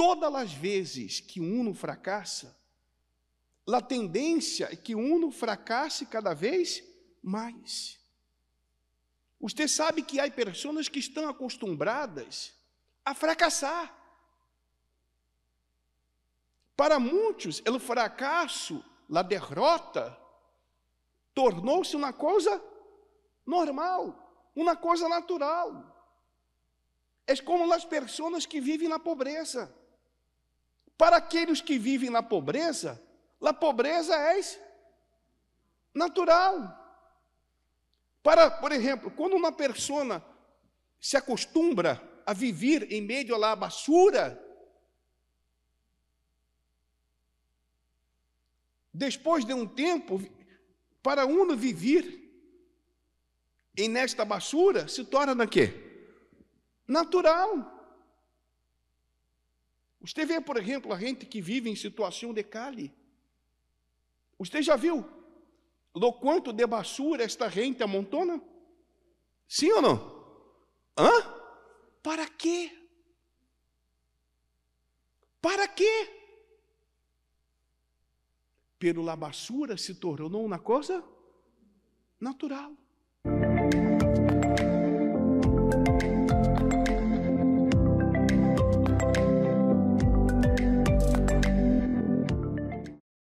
todas as vezes que Uno fracassa, a tendência é que Uno fracasse cada vez mais. Você sabe que há pessoas que estão acostumadas a fracassar. Para muitos, o fracasso, a derrota, tornou-se uma coisa normal, uma coisa natural. É como as pessoas que vivem na pobreza. Para aqueles que vivem na pobreza, a pobreza é natural. Para, por exemplo, quando uma pessoa se acostumbra a viver em meio à basura, depois de um tempo, para um viver em nesta basura, se torna quê? Natural. Você vê, por exemplo, a gente que vive em situação de cali. Você já viu o quanto de basura esta gente amontona? Sim ou não? Hã? Para quê? Para quê? Pelo la basura se tornou uma coisa natural.